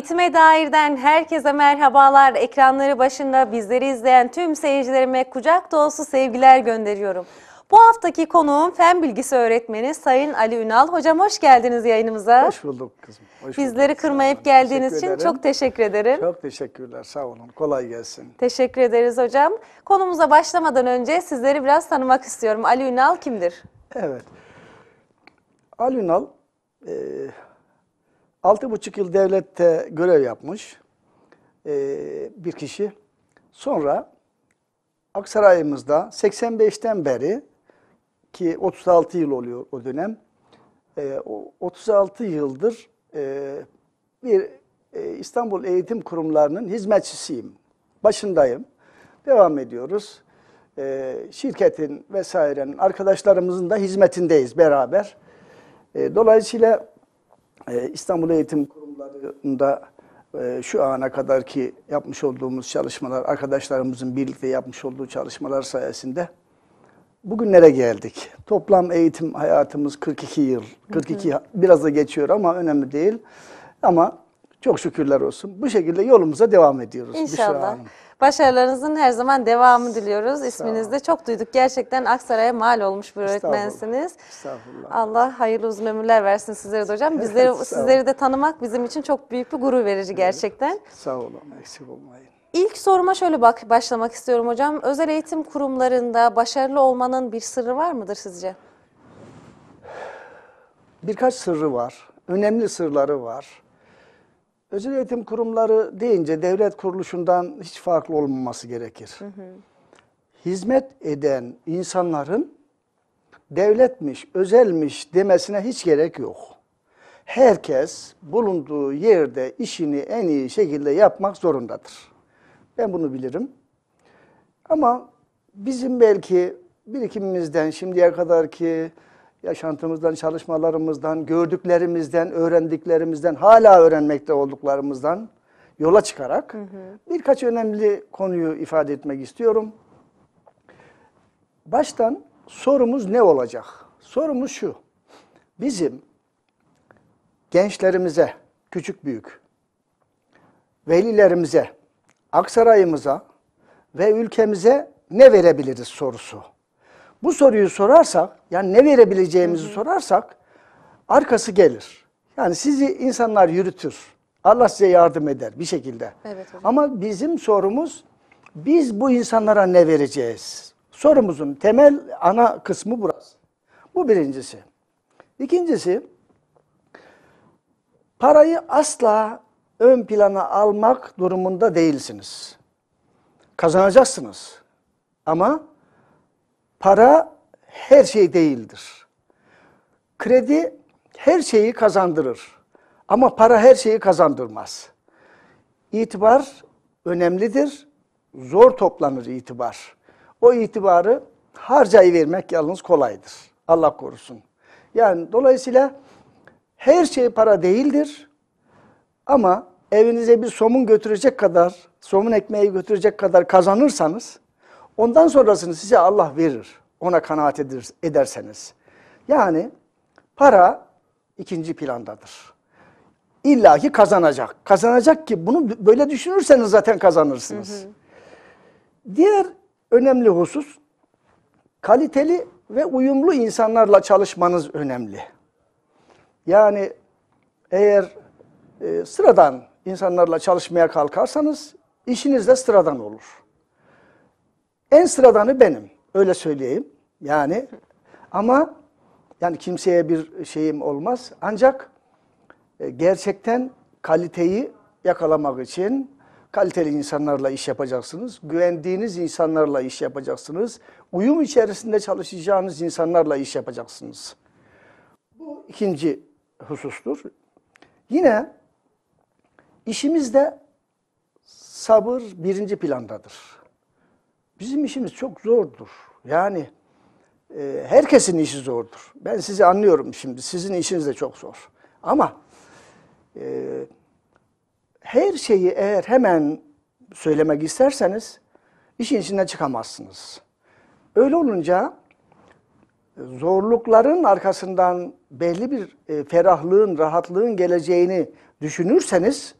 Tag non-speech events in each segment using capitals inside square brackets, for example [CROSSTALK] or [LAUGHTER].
Eğitime dairden herkese merhabalar. Ekranları başında bizleri izleyen tüm seyircilerime kucak dolusu sevgiler gönderiyorum. Bu haftaki konuğum fen bilgisi öğretmeni Sayın Ali Ünal. Hocam hoş geldiniz yayınımıza. Hoş bulduk kızım. Hoş Bizleri bulduk. kırmayıp geldiğiniz için ederim. çok teşekkür ederim. Çok teşekkürler sağ olun. Kolay gelsin. Teşekkür ederiz hocam. Konumuza başlamadan önce sizleri biraz tanımak istiyorum. Ali Ünal kimdir? Evet. Ali Ünal e, Altı buçuk yıl devlette görev yapmış e, bir kişi. Sonra Aksaray'ımızda 85'ten beri ki 36 yıl oluyor o dönem. E, o 36 yıldır e, bir e, İstanbul Eğitim Kurumlarının hizmetçisiyim. Başındayım. Devam ediyoruz. E, şirketin vesairenin arkadaşlarımızın da hizmetindeyiz beraber. E, dolayısıyla ee, İstanbul Eğitim Kurumları'nda e, şu ana kadar ki yapmış olduğumuz çalışmalar, arkadaşlarımızın birlikte yapmış olduğu çalışmalar sayesinde bugünlere geldik. Toplam eğitim hayatımız 42 yıl. 42 hı hı. biraz da geçiyor ama önemli değil. Ama çok şükürler olsun. Bu şekilde yolumuza devam ediyoruz. İnşallah. Başarılarınızın her zaman devamı diliyoruz. İsminizde çok duyduk. Gerçekten Aksaray'a mal olmuş bir öğretmensiniz. Estağfurullah. Allah hayırlı uzun ömürler versin sizlere de hocam. Bizleri, [LAUGHS] sizleri de tanımak bizim için çok büyük bir gurur verici gerçekten. Evet, sağ olun, eksik olmayın. İlk soruma şöyle bak başlamak istiyorum hocam. Özel eğitim kurumlarında başarılı olmanın bir sırrı var mıdır sizce? Birkaç sırrı var. Önemli sırları var. Özel eğitim kurumları deyince devlet kuruluşundan hiç farklı olmaması gerekir. Hı hı. Hizmet eden insanların devletmiş, özelmiş demesine hiç gerek yok. Herkes bulunduğu yerde işini en iyi şekilde yapmak zorundadır. Ben bunu bilirim. Ama bizim belki birikimimizden şimdiye kadarki ki yaşantımızdan, çalışmalarımızdan, gördüklerimizden, öğrendiklerimizden, hala öğrenmekte olduklarımızdan yola çıkarak hı hı. birkaç önemli konuyu ifade etmek istiyorum. Baştan sorumuz ne olacak? Sorumuz şu. Bizim gençlerimize, küçük büyük, velilerimize, Aksaray'ımıza ve ülkemize ne verebiliriz sorusu. Bu soruyu sorarsak, yani ne verebileceğimizi Hı-hı. sorarsak arkası gelir. Yani sizi insanlar yürütür. Allah size yardım eder bir şekilde. Evet Ama bizim sorumuz biz bu insanlara ne vereceğiz? Sorumuzun temel ana kısmı burası. Bu birincisi. İkincisi parayı asla ön plana almak durumunda değilsiniz. Kazanacaksınız. Ama Para her şey değildir. Kredi her şeyi kazandırır. Ama para her şeyi kazandırmaz. İtibar önemlidir. Zor toplanır itibar. O itibarı harca'yı vermek yalnız kolaydır. Allah korusun. Yani dolayısıyla her şey para değildir. Ama evinize bir somun götürecek kadar, somun ekmeği götürecek kadar kazanırsanız Ondan sonrasını size Allah verir. Ona kanaat edir, ederseniz. Yani para ikinci plandadır. İlla ki kazanacak. Kazanacak ki bunu böyle düşünürseniz zaten kazanırsınız. Hı hı. Diğer önemli husus kaliteli ve uyumlu insanlarla çalışmanız önemli. Yani eğer e, sıradan insanlarla çalışmaya kalkarsanız işiniz de sıradan olur. En sıradanı benim. Öyle söyleyeyim. Yani ama yani kimseye bir şeyim olmaz. Ancak e, gerçekten kaliteyi yakalamak için kaliteli insanlarla iş yapacaksınız. Güvendiğiniz insanlarla iş yapacaksınız. Uyum içerisinde çalışacağınız insanlarla iş yapacaksınız. Bu ikinci husustur. Yine işimizde sabır birinci plandadır. Bizim işimiz çok zordur. Yani e, herkesin işi zordur. Ben sizi anlıyorum şimdi. Sizin işiniz de çok zor. Ama e, her şeyi eğer hemen söylemek isterseniz işin içinden çıkamazsınız. Öyle olunca zorlukların arkasından belli bir e, ferahlığın, rahatlığın geleceğini düşünürseniz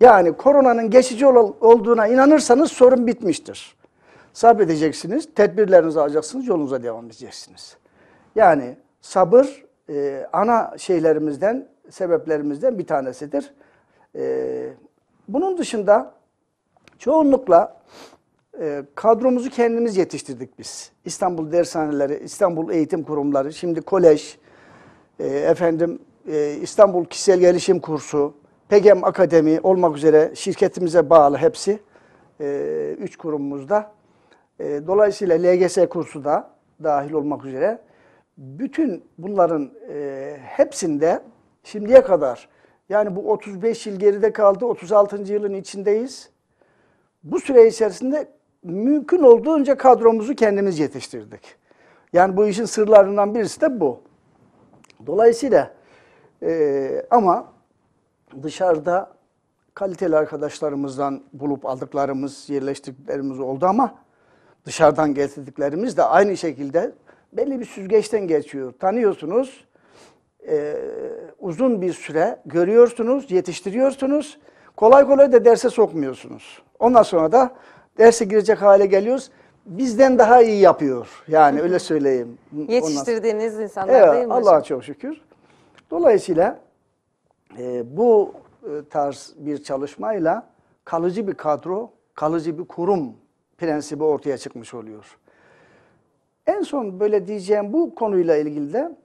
yani koronanın geçici ol olduğuna inanırsanız sorun bitmiştir sabredeceksiniz, tedbirlerinizi alacaksınız, yolunuza devam edeceksiniz. Yani sabır e, ana şeylerimizden, sebeplerimizden bir tanesidir. E, bunun dışında çoğunlukla e, kadromuzu kendimiz yetiştirdik biz. İstanbul dershaneleri, İstanbul eğitim kurumları, şimdi kolej, e, efendim e, İstanbul kişisel gelişim kursu, Pegem Akademi olmak üzere şirketimize bağlı hepsi. E, üç kurumumuzda e, dolayısıyla LGS kursu da dahil olmak üzere bütün bunların e, hepsinde şimdiye kadar yani bu 35 yıl geride kaldı, 36. yılın içindeyiz. Bu süre içerisinde mümkün olduğunca kadromuzu kendimiz yetiştirdik. Yani bu işin sırlarından birisi de bu. Dolayısıyla e, ama dışarıda kaliteli arkadaşlarımızdan bulup aldıklarımız, yerleştirdiklerimiz oldu ama dışarıdan getirdiklerimiz de aynı şekilde belli bir süzgeçten geçiyor. Tanıyorsunuz, e, uzun bir süre görüyorsunuz, yetiştiriyorsunuz. Kolay kolay da derse sokmuyorsunuz. Ondan sonra da derse girecek hale geliyoruz. Bizden daha iyi yapıyor. Yani öyle söyleyeyim. Yetiştirdiğiniz Ondan... insanlar evet, değil mi Allah'a çok şükür. Dolayısıyla e, bu e, tarz bir çalışmayla kalıcı bir kadro, kalıcı bir kurum prensibi ortaya çıkmış oluyor. En son böyle diyeceğim bu konuyla ilgili de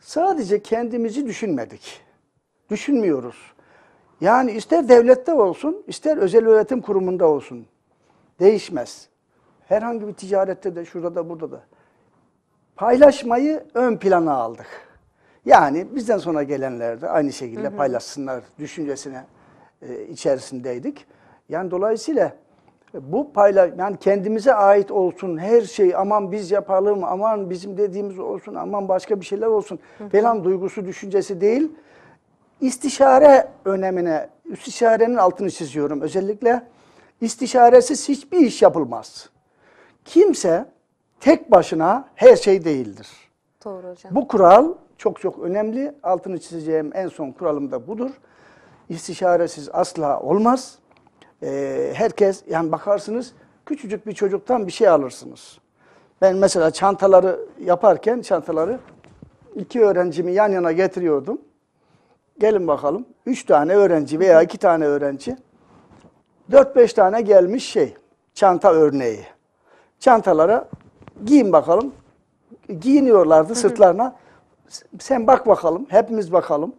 sadece kendimizi düşünmedik. Düşünmüyoruz. Yani ister devlette olsun, ister özel öğretim kurumunda olsun. Değişmez. Herhangi bir ticarette de, şurada da, burada da. Paylaşmayı ön plana aldık. Yani bizden sonra gelenler de aynı şekilde hı hı. paylaşsınlar düşüncesine e, içerisindeydik. Yani dolayısıyla bu paylaş, yani kendimize ait olsun her şey, aman biz yapalım, aman bizim dediğimiz olsun, aman başka bir şeyler olsun falan duygusu, düşüncesi değil. istişare önemine, istişarenin altını çiziyorum özellikle. istişaresiz hiçbir iş yapılmaz. Kimse tek başına her şey değildir. Doğru hocam. Bu kural çok çok önemli. Altını çizeceğim en son kuralım da budur. İstişaresiz asla olmaz e, herkes yani bakarsınız küçücük bir çocuktan bir şey alırsınız. Ben mesela çantaları yaparken çantaları iki öğrencimi yan yana getiriyordum. Gelin bakalım. Üç tane öğrenci veya iki tane öğrenci. Dört beş tane gelmiş şey. Çanta örneği. Çantalara giyin bakalım. Giyiniyorlardı sırtlarına. Sen bak bakalım. Hepimiz bakalım.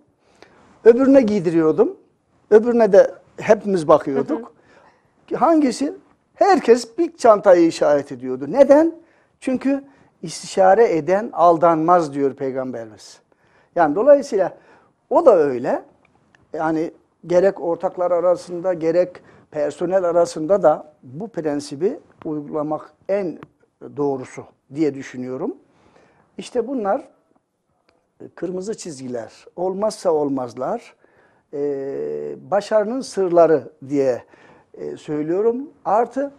Öbürüne giydiriyordum. Öbürüne de hepimiz bakıyorduk. Hı hı. Hangisi? Herkes bir çantayı işaret ediyordu. Neden? Çünkü istişare eden aldanmaz diyor Peygamberimiz. Yani dolayısıyla o da öyle. Yani gerek ortaklar arasında gerek personel arasında da bu prensibi uygulamak en doğrusu diye düşünüyorum. İşte bunlar kırmızı çizgiler. Olmazsa olmazlar e, başarının sırları diye e, söylüyorum. Artı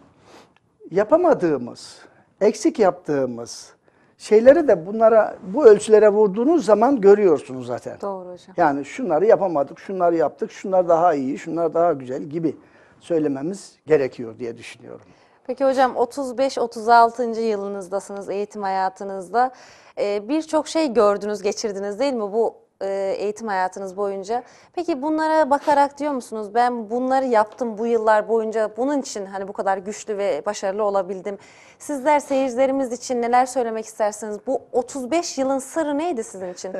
yapamadığımız, eksik yaptığımız şeyleri de bunlara bu ölçülere vurduğunuz zaman görüyorsunuz zaten. Doğru hocam. Yani şunları yapamadık, şunları yaptık, şunlar daha iyi, şunlar daha güzel gibi söylememiz gerekiyor diye düşünüyorum. Peki hocam 35-36. yılınızdasınız eğitim hayatınızda. Ee, Birçok şey gördünüz, geçirdiniz değil mi? Bu e, eğitim hayatınız boyunca. Peki bunlara bakarak diyor musunuz ben bunları yaptım bu yıllar boyunca bunun için hani bu kadar güçlü ve başarılı olabildim. Sizler seyircilerimiz için neler söylemek istersiniz? Bu 35 yılın sırrı neydi sizin için?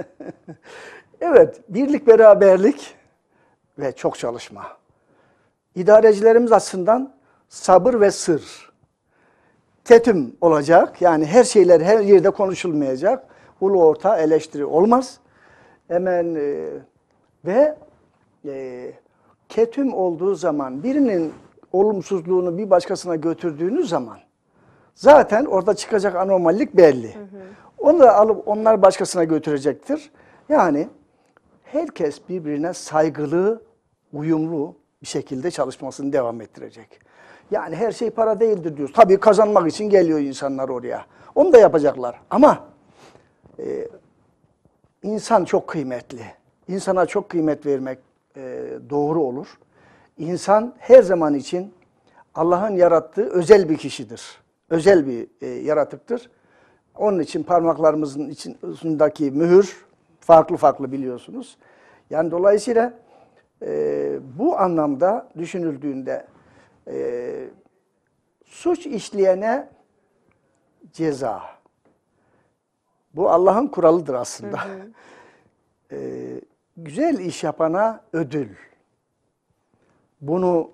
[LAUGHS] evet birlik beraberlik ve çok çalışma. İdarecilerimiz açısından sabır ve sır. Ketüm olacak yani her şeyler her yerde konuşulmayacak. Ulu orta eleştiri olmaz hemen e, ve e, ketüm olduğu zaman birinin olumsuzluğunu bir başkasına götürdüğünüz zaman zaten orada çıkacak anormallik belli. Hı hı. Onu da alıp onlar başkasına götürecektir. Yani herkes birbirine saygılı, uyumlu bir şekilde çalışmasını devam ettirecek. Yani her şey para değildir diyoruz. Tabii kazanmak için geliyor insanlar oraya. Onu da yapacaklar. Ama e, İnsan çok kıymetli. İnsana çok kıymet vermek e, doğru olur. İnsan her zaman için Allah'ın yarattığı özel bir kişidir. Özel bir e, yaratıktır. Onun için parmaklarımızın için üstündeki mühür farklı farklı biliyorsunuz. Yani dolayısıyla e, bu anlamda düşünüldüğünde e, suç işleyene ceza, bu Allah'ın kuralıdır aslında. Hı hı. [LAUGHS] Ee, güzel iş yapana ödül. Bunu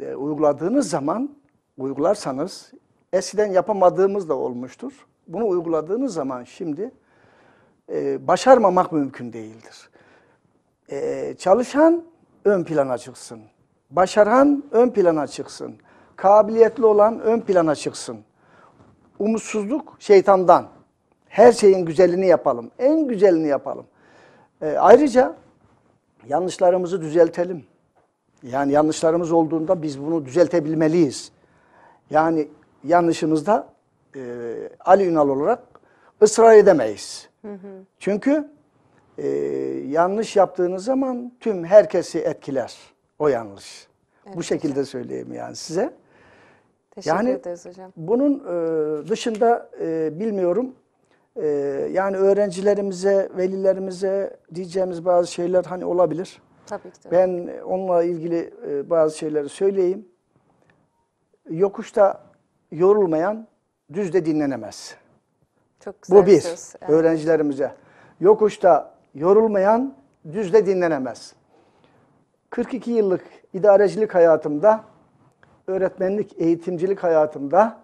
e, uyguladığınız zaman, uygularsanız, eskiden yapamadığımız da olmuştur. Bunu uyguladığınız zaman şimdi e, başarmamak mümkün değildir. E, çalışan ön plana çıksın. Başaran ön plana çıksın. Kabiliyetli olan ön plana çıksın. Umutsuzluk şeytandan. Her şeyin güzelini yapalım. En güzelini yapalım. E, ayrıca yanlışlarımızı düzeltelim. Yani yanlışlarımız olduğunda biz bunu düzeltebilmeliyiz. Yani yanlışımızda e, Ali Ünal olarak ısrar edemeyiz. Hı hı. Çünkü e, yanlış yaptığınız zaman tüm herkesi etkiler o yanlış. Evet, Bu şekilde hocam. söyleyeyim yani size. Teşekkür yani, ederiz hocam. Bunun e, dışında e, bilmiyorum ee, yani öğrencilerimize, velilerimize diyeceğimiz bazı şeyler hani olabilir. Tabii ki. Ben onunla ilgili e, bazı şeyleri söyleyeyim. Yokuşta yorulmayan düzde dinlenemez. Çok güzel Bu bir söz. öğrencilerimize. Yokuşta yorulmayan düzde dinlenemez. 42 yıllık idarecilik hayatımda, öğretmenlik, eğitimcilik hayatımda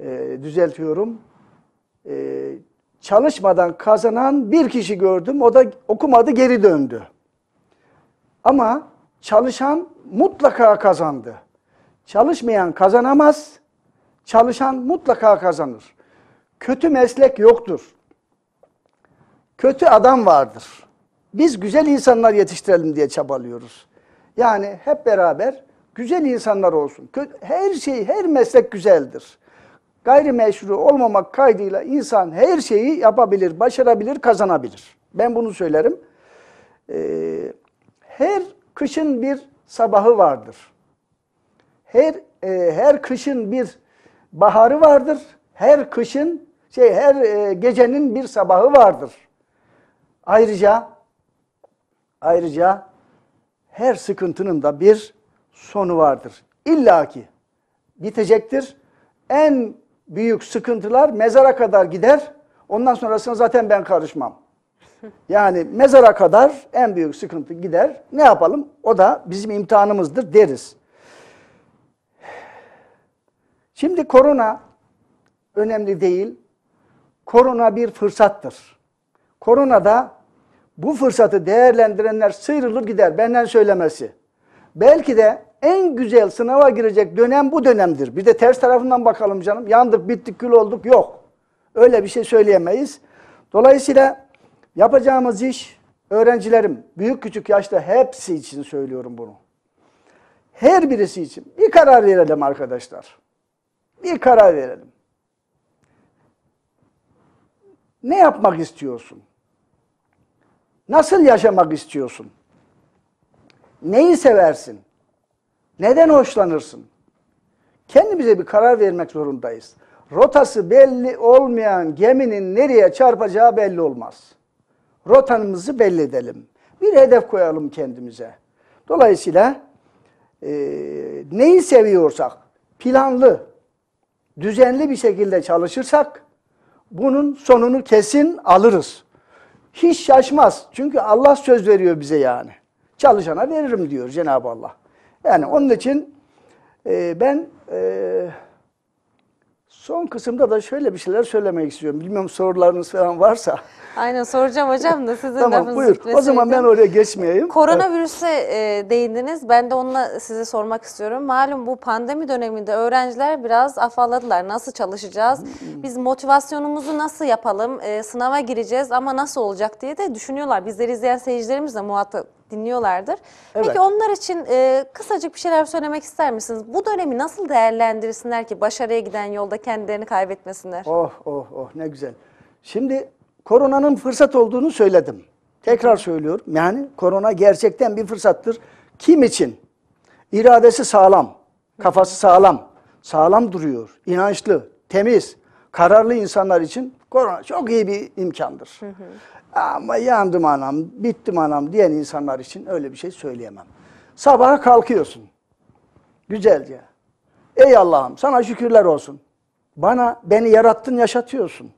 e, düzeltiyorum e, çalışmadan kazanan bir kişi gördüm. O da okumadı geri döndü. Ama çalışan mutlaka kazandı. Çalışmayan kazanamaz. Çalışan mutlaka kazanır. Kötü meslek yoktur. Kötü adam vardır. Biz güzel insanlar yetiştirelim diye çabalıyoruz. Yani hep beraber güzel insanlar olsun. Her şey, her meslek güzeldir gayrimeşru olmamak kaydıyla insan her şeyi yapabilir, başarabilir, kazanabilir. Ben bunu söylerim. Ee, her kışın bir sabahı vardır. Her e, her kışın bir baharı vardır. Her kışın şey her e, gecenin bir sabahı vardır. Ayrıca ayrıca her sıkıntının da bir sonu vardır. İlla ki bitecektir. En büyük sıkıntılar mezara kadar gider. Ondan sonrasına zaten ben karışmam. [LAUGHS] Yani mezara kadar en büyük sıkıntı gider. Ne yapalım? O da bizim imtihanımızdır deriz. Şimdi korona önemli değil. Korona bir fırsattır. Korona da bu fırsatı değerlendirenler sıyrılır gider. Benden söylemesi belki de en güzel sınava girecek dönem bu dönemdir. Bir de ters tarafından bakalım canım. Yandık, bittik, kül olduk. Yok. Öyle bir şey söyleyemeyiz. Dolayısıyla yapacağımız iş öğrencilerim büyük küçük yaşta hepsi için söylüyorum bunu. Her birisi için bir karar verelim arkadaşlar. Bir karar verelim. Ne yapmak istiyorsun? Nasıl yaşamak istiyorsun? Neyi seversin? Neden hoşlanırsın? Kendimize bir karar vermek zorundayız. Rotası belli olmayan geminin nereye çarpacağı belli olmaz. Rotamızı belli edelim. Bir hedef koyalım kendimize. Dolayısıyla e, neyi seviyorsak planlı, düzenli bir şekilde çalışırsak bunun sonunu kesin alırız. Hiç şaşmaz. Çünkü Allah söz veriyor bize yani çalışana veririm diyor Cenab-ı Allah. Yani onun için e, ben e, son kısımda da şöyle bir şeyler söylemek istiyorum. Bilmiyorum sorularınız falan varsa. Aynen soracağım hocam da sizin tamam, lafınız buyur. O zaman ben oraya geçmeyeyim. Koronavirüse evet. e, değindiniz. Ben de onunla size sormak istiyorum. Malum bu pandemi döneminde öğrenciler biraz afalladılar. Nasıl çalışacağız? Hmm. Biz motivasyonumuzu nasıl yapalım? E, sınava gireceğiz ama nasıl olacak diye de düşünüyorlar. Bizleri izleyen seyircilerimiz de muhatap dinliyorlardır. Evet. Peki onlar için e, kısacık bir şeyler söylemek ister misiniz? Bu dönemi nasıl değerlendirsinler ki başarıya giden yolda kendilerini kaybetmesinler? Oh oh oh ne güzel. Şimdi koronanın fırsat olduğunu söyledim. Tekrar söylüyorum. Yani korona gerçekten bir fırsattır. Kim için? İradesi sağlam, kafası sağlam, sağlam duruyor, inançlı, temiz, kararlı insanlar için Korona çok iyi bir imkandır. Hı hı. Ama yandım anam, bittim anam diyen insanlar için öyle bir şey söyleyemem. Sabaha kalkıyorsun. Güzelce. Ey Allah'ım sana şükürler olsun. Bana beni yarattın, yaşatıyorsun.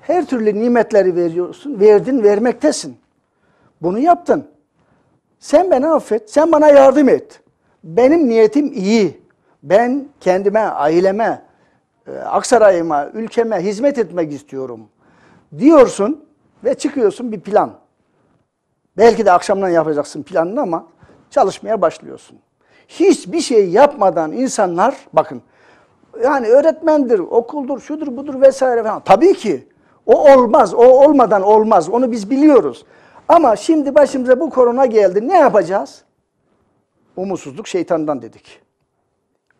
Her türlü nimetleri veriyorsun. Verdin, vermektesin. Bunu yaptın. Sen beni affet, sen bana yardım et. Benim niyetim iyi. Ben kendime, aileme, e, Aksaray'ıma, ülkeme hizmet etmek istiyorum diyorsun ve çıkıyorsun bir plan. Belki de akşamdan yapacaksın planını ama çalışmaya başlıyorsun. Hiçbir şey yapmadan insanlar bakın yani öğretmendir, okuldur, şudur budur vesaire falan. Tabii ki o olmaz, o olmadan olmaz. Onu biz biliyoruz. Ama şimdi başımıza bu korona geldi. Ne yapacağız? Umutsuzluk şeytandan dedik.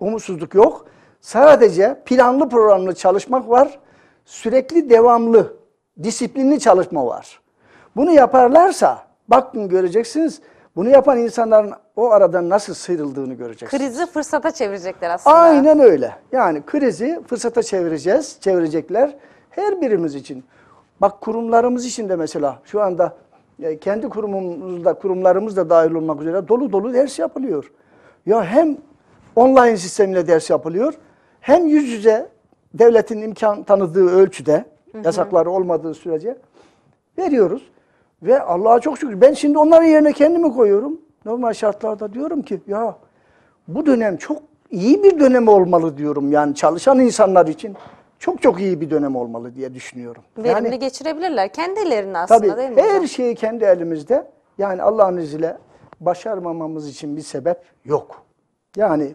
Umutsuzluk yok. Sadece planlı programlı çalışmak var. Sürekli devamlı, disiplinli çalışma var. Bunu yaparlarsa bakın göreceksiniz bunu yapan insanların o aradan nasıl sıyrıldığını göreceksiniz. Krizi fırsata çevirecekler aslında. Aynen öyle. Yani krizi fırsata çevireceğiz, çevirecekler. Her birimiz için. Bak kurumlarımız için de mesela şu anda e, kendi kurumumuzda, kurumlarımız da dahil olmak üzere dolu dolu ders yapılıyor. Ya hem online sistemle ders yapılıyor hem yüz yüze devletin imkan tanıdığı ölçüde yasakları olmadığı sürece veriyoruz. Ve Allah'a çok şükür ben şimdi onların yerine kendimi koyuyorum. Normal şartlarda diyorum ki ya bu dönem çok iyi bir dönem olmalı diyorum yani çalışan insanlar için çok çok iyi bir dönem olmalı diye düşünüyorum. Verimli yani, geçirebilirler kendilerini aslında tabii, değil mi? Her hocam? şeyi kendi elimizde yani Allah'ın izniyle başarmamamız için bir sebep yok. Yani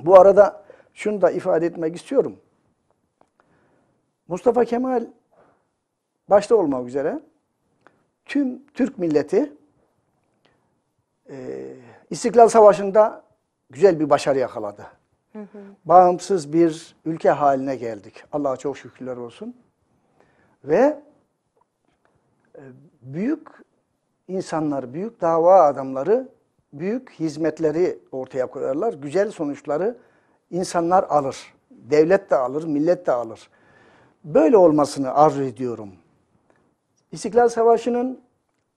bu arada şunu da ifade etmek istiyorum. Mustafa Kemal başta olmak üzere tüm Türk milleti e, İstiklal Savaşı'nda güzel bir başarı yakaladı. Hı hı. Bağımsız bir ülke haline geldik. Allah'a çok şükürler olsun. Ve e, büyük insanlar, büyük dava adamları büyük hizmetleri ortaya koyarlar. Güzel sonuçları insanlar alır. Devlet de alır, millet de alır. Böyle olmasını arzu ediyorum. İstiklal Savaşı'nın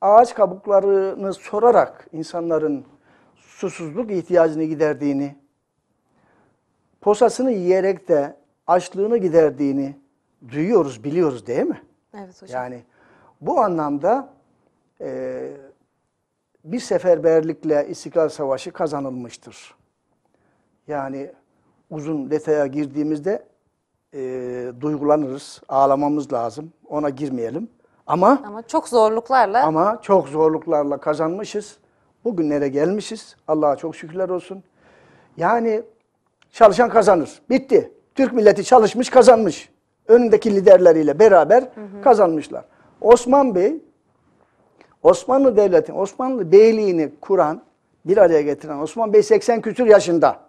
ağaç kabuklarını sorarak insanların susuzluk ihtiyacını giderdiğini, posasını yiyerek de açlığını giderdiğini duyuyoruz, biliyoruz değil mi? Evet hocam. Yani bu anlamda e, bir seferberlikle İstiklal Savaşı kazanılmıştır. Yani uzun detaya girdiğimizde e, duygulanırız, ağlamamız lazım. Ona girmeyelim. Ama ama çok zorluklarla ama çok zorluklarla kazanmışız. Bugünlere gelmişiz. Allah'a çok şükürler olsun. Yani çalışan kazanır. Bitti. Türk milleti çalışmış, kazanmış. Önündeki liderleriyle beraber hı hı. kazanmışlar. Osman Bey Osmanlı devleti, Osmanlı Beyliğini kuran, bir araya getiren Osman Bey 80 küsür yaşında.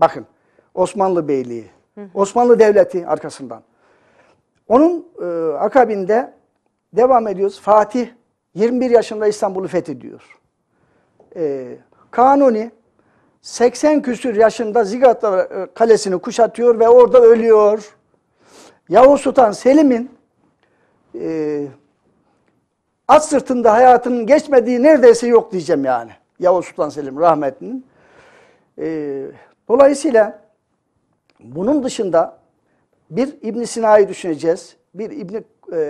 Bakın Osmanlı Beyliği, hı hı. Osmanlı Devleti arkasından. Onun e, akabinde devam ediyoruz. Fatih 21 yaşında İstanbul'u fethediyor. E, Kanuni 80 küsür yaşında Zigat e, Kalesi'ni kuşatıyor ve orada ölüyor. Yavuz Sultan Selim'in e, at sırtında hayatının geçmediği neredeyse yok diyeceğim yani. Yavuz Sultan Selim rahmetinin. E, dolayısıyla bunun dışında bir İbn Sina'yı düşüneceğiz. Bir İbn e,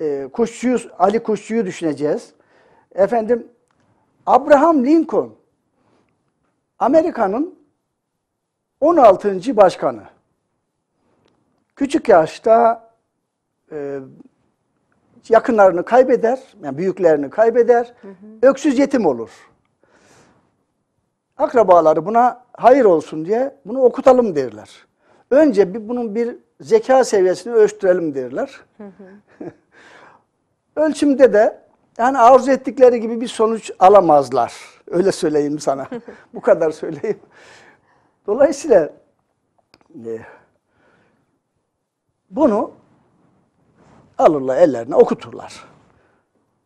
e, Kuşçu'yu, Ali Kuşçu'yu düşüneceğiz. Efendim Abraham Lincoln Amerika'nın 16. başkanı. Küçük yaşta e, yakınlarını kaybeder, yani büyüklerini kaybeder, hı hı. öksüz yetim olur akrabaları buna hayır olsun diye bunu okutalım derler. Önce bir, bunun bir zeka seviyesini ölçtürelim derler. [LAUGHS] Ölçümde de yani arzu ettikleri gibi bir sonuç alamazlar. Öyle söyleyeyim sana. [LAUGHS] Bu kadar söyleyeyim. Dolayısıyla e, bunu alırlar ellerine okuturlar.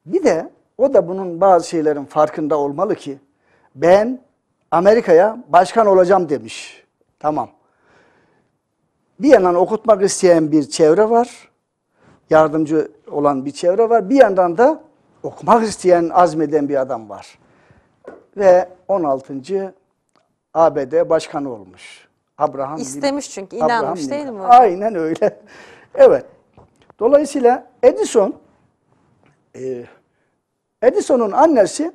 Bir de o da bunun bazı şeylerin farkında olmalı ki ben Amerika'ya başkan olacağım demiş. Tamam. Bir yandan okutmak isteyen bir çevre var. Yardımcı olan bir çevre var. Bir yandan da okumak isteyen, azmeden bir adam var. Ve 16. ABD başkanı olmuş. Abraham İstemiş çünkü inanmış Abraham değil mi? Aynen öyle. [LAUGHS] evet. Dolayısıyla Edison e, Edison'un annesi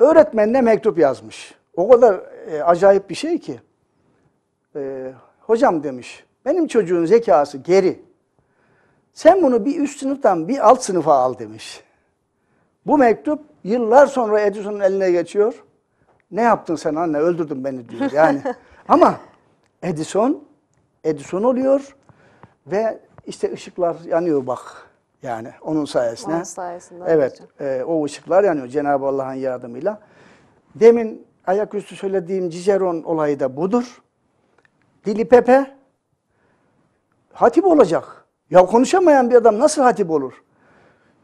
Öğretmenine mektup yazmış. O kadar e, acayip bir şey ki. E, hocam demiş, benim çocuğun zekası geri. Sen bunu bir üst sınıftan bir alt sınıfa al demiş. Bu mektup yıllar sonra Edison'un eline geçiyor. Ne yaptın sen anne öldürdün beni diyor yani. [LAUGHS] Ama Edison, Edison oluyor ve işte ışıklar yanıyor bak. Yani onun sayesinde. Onun sayesinde. Evet. E, o ışıklar yanıyor Cenab-ı Allah'ın yardımıyla. Demin ayaküstü söylediğim Ciceron olayı da budur. Dili Pepe hatip olacak. Ya konuşamayan bir adam nasıl hatip olur?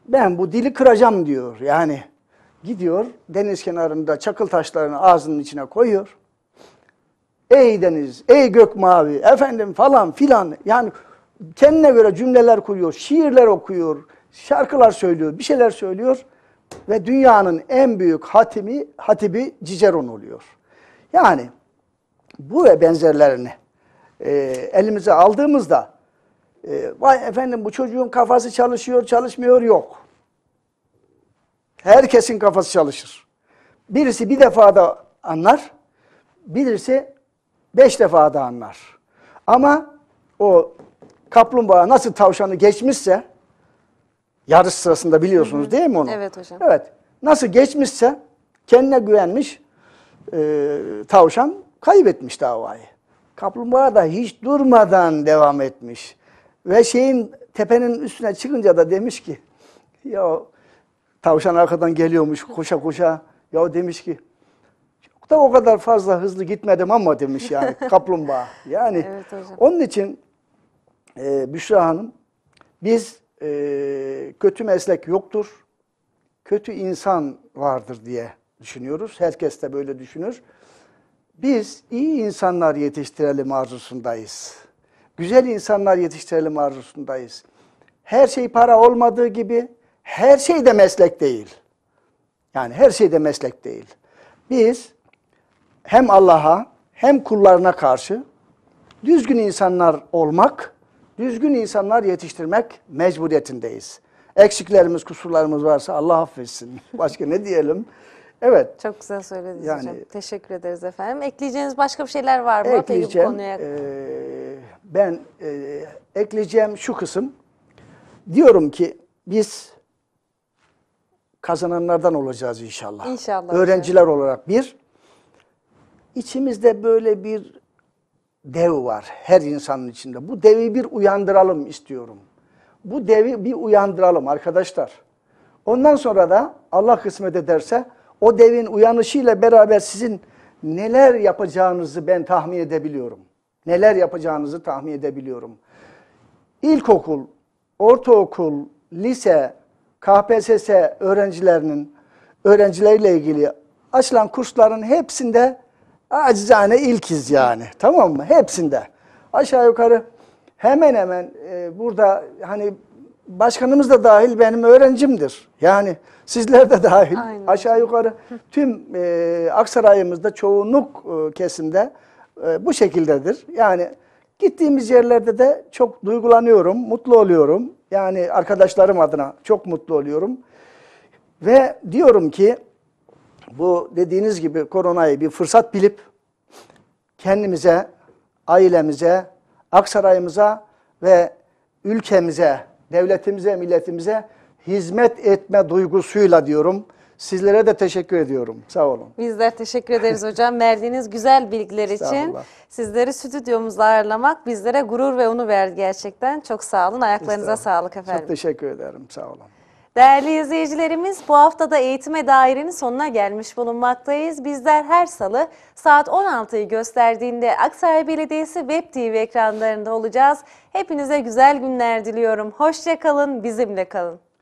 Ben bu dili kıracağım diyor yani. Gidiyor deniz kenarında çakıl taşlarını ağzının içine koyuyor. Ey deniz, ey gök mavi, efendim falan filan. Yani kendine göre cümleler kuruyor, şiirler okuyor, şarkılar söylüyor, bir şeyler söylüyor ve dünyanın en büyük hatimi, hatibi Ciceron oluyor. Yani bu ve benzerlerini e, elimize aldığımızda e, vay efendim bu çocuğun kafası çalışıyor, çalışmıyor yok. Herkesin kafası çalışır. Birisi bir defa da anlar, birisi beş defa da anlar. Ama o kaplumbağa nasıl tavşanı geçmişse yarış sırasında biliyorsunuz değil mi onu? Evet hocam. Evet. Nasıl geçmişse kendine güvenmiş e, tavşan kaybetmiş davayı. Kaplumbağa da hiç durmadan devam etmiş. Ve şeyin tepenin üstüne çıkınca da demiş ki ya tavşan arkadan geliyormuş koşa koşa. Ya demiş ki çok da o kadar fazla hızlı gitmedim ama demiş yani [LAUGHS] kaplumbağa. Yani evet hocam. onun için e, Büşra Hanım, biz e, kötü meslek yoktur, kötü insan vardır diye düşünüyoruz. Herkes de böyle düşünür. Biz iyi insanlar yetiştirelim arzusundayız. Güzel insanlar yetiştirelim arzusundayız. Her şey para olmadığı gibi her şey de meslek değil. Yani her şey de meslek değil. Biz hem Allah'a hem kullarına karşı düzgün insanlar olmak düzgün insanlar yetiştirmek mecburiyetindeyiz. Eksiklerimiz, kusurlarımız varsa Allah affetsin. [LAUGHS] Başka ne diyelim? Evet. Çok güzel söylediniz yani, hocam. Teşekkür ederiz efendim. Ekleyeceğiniz başka bir şeyler var mı? Ekleyeceğim. Konuya... E, ben e, ekleyeceğim şu kısım. Diyorum ki biz kazananlardan olacağız inşallah. İnşallah. Öğrenciler hocam. olarak bir. İçimizde böyle bir dev var her insanın içinde. Bu devi bir uyandıralım istiyorum. Bu devi bir uyandıralım arkadaşlar. Ondan sonra da Allah kısmet ederse o devin uyanışıyla beraber sizin neler yapacağınızı ben tahmin edebiliyorum. Neler yapacağınızı tahmin edebiliyorum. İlkokul, ortaokul, lise, KPSS öğrencilerinin öğrencileriyle ilgili açılan kursların hepsinde acizane ilkiz yani. Tamam mı? Hepsinde. Aşağı yukarı hemen hemen e, burada hani başkanımız da dahil benim öğrencimdir. Yani sizler de dahil Aynen. aşağı yukarı tüm e, Aksaray'ımızda çoğunluk e, kesimde e, bu şekildedir. Yani gittiğimiz yerlerde de çok duygulanıyorum, mutlu oluyorum. Yani arkadaşlarım adına çok mutlu oluyorum. Ve diyorum ki bu dediğiniz gibi koronayı bir fırsat bilip kendimize, ailemize, Aksaray'ımıza ve ülkemize, devletimize, milletimize hizmet etme duygusuyla diyorum. Sizlere de teşekkür ediyorum. Sağ olun. Bizler teşekkür ederiz hocam. Verdiğiniz güzel bilgiler [LAUGHS] için sizleri stüdyomuzda ağırlamak bizlere gurur ve onu verdi gerçekten. Çok sağ olun. Ayaklarınıza sağlık efendim. Çok teşekkür ederim. Sağ olun. Değerli izleyicilerimiz bu haftada eğitime dairenin sonuna gelmiş bulunmaktayız. Bizler her salı saat 16'yı gösterdiğinde Aksaray Belediyesi Web TV ekranlarında olacağız. Hepinize güzel günler diliyorum. Hoşçakalın, bizimle kalın.